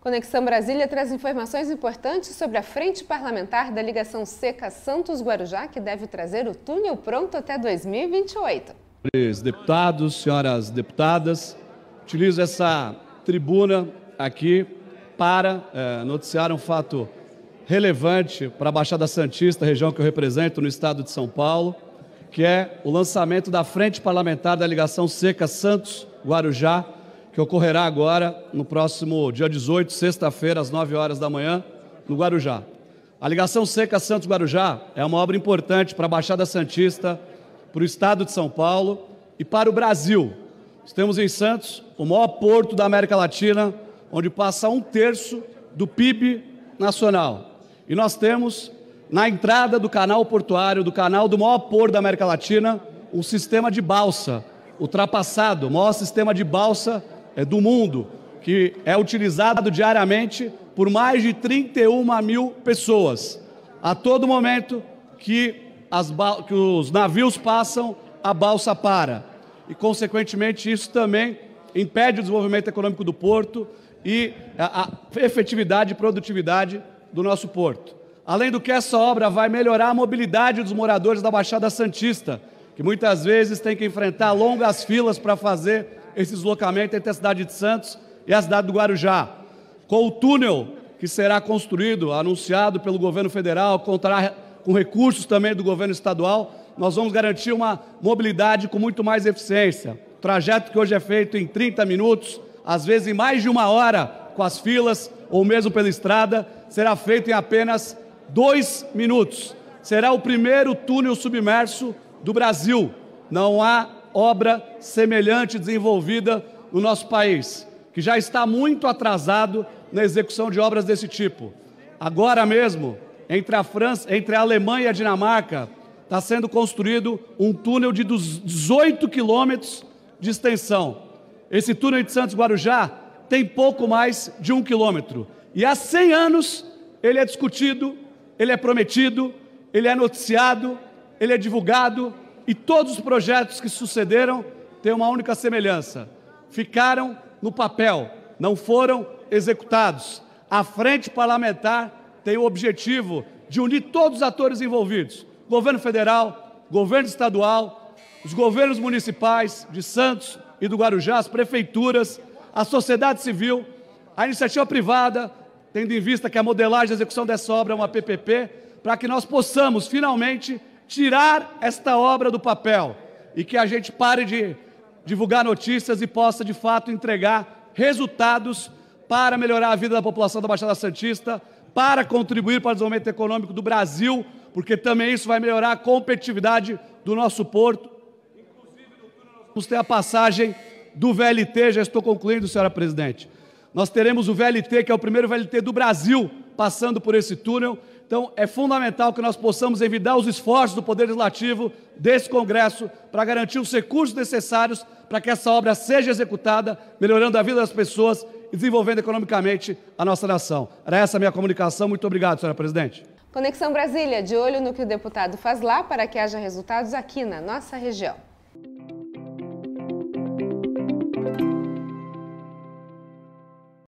Conexão Brasília traz informações importantes sobre a frente parlamentar da ligação seca Santos-Guarujá, que deve trazer o túnel pronto até 2028. Senhores deputados, senhoras deputadas, utilizo essa tribuna aqui para é, noticiar um fato relevante para a Baixada Santista, região que eu represento no estado de São Paulo, que é o lançamento da frente parlamentar da ligação seca Santos-Guarujá, que ocorrerá agora no próximo dia 18, sexta-feira, às 9 horas da manhã, no Guarujá. A ligação seca Santos Guarujá é uma obra importante para a Baixada Santista, para o estado de São Paulo e para o Brasil. Estamos em Santos, o maior porto da América Latina, onde passa um terço do PIB nacional. E nós temos, na entrada do canal portuário, do canal do maior porto da América Latina, um sistema de balsa, ultrapassado, o maior sistema de balsa é do mundo, que é utilizado diariamente por mais de 31 mil pessoas. A todo momento que, as, que os navios passam, a balsa para. E, consequentemente, isso também impede o desenvolvimento econômico do porto e a, a efetividade e produtividade do nosso porto. Além do que, essa obra vai melhorar a mobilidade dos moradores da Baixada Santista, que muitas vezes têm que enfrentar longas filas para fazer esse deslocamento entre a cidade de Santos e a cidade do Guarujá. Com o túnel que será construído, anunciado pelo governo federal, contará com recursos também do governo estadual, nós vamos garantir uma mobilidade com muito mais eficiência. O trajeto que hoje é feito em 30 minutos, às vezes em mais de uma hora, com as filas ou mesmo pela estrada, será feito em apenas dois minutos. Será o primeiro túnel submerso do Brasil. Não há obra semelhante desenvolvida no nosso país, que já está muito atrasado na execução de obras desse tipo. Agora mesmo, entre a França, entre a Alemanha e a Dinamarca, está sendo construído um túnel de 18 quilômetros de extensão. Esse túnel de Santos Guarujá tem pouco mais de um quilômetro. E há 100 anos ele é discutido, ele é prometido, ele é noticiado, ele é divulgado, e todos os projetos que sucederam têm uma única semelhança: ficaram no papel, não foram executados. A frente parlamentar tem o objetivo de unir todos os atores envolvidos: governo federal, governo estadual, os governos municipais de Santos e do Guarujá, as prefeituras, a sociedade civil, a iniciativa privada, tendo em vista que a modelagem e execução dessa obra é uma PPP, para que nós possamos finalmente tirar esta obra do papel e que a gente pare de divulgar notícias e possa de fato entregar resultados para melhorar a vida da população da Baixada Santista, para contribuir para o desenvolvimento econômico do Brasil, porque também isso vai melhorar a competitividade do nosso porto. Vamos ter a passagem do VLT, já estou concluindo, senhora presidente. Nós teremos o VLT, que é o primeiro VLT do Brasil, passando por esse túnel, então, é fundamental que nós possamos evitar os esforços do Poder Legislativo desse Congresso para garantir os recursos necessários para que essa obra seja executada, melhorando a vida das pessoas e desenvolvendo economicamente a nossa nação. Era essa a minha comunicação. Muito obrigado, senhora presidente. Conexão Brasília, de olho no que o deputado faz lá para que haja resultados aqui na nossa região.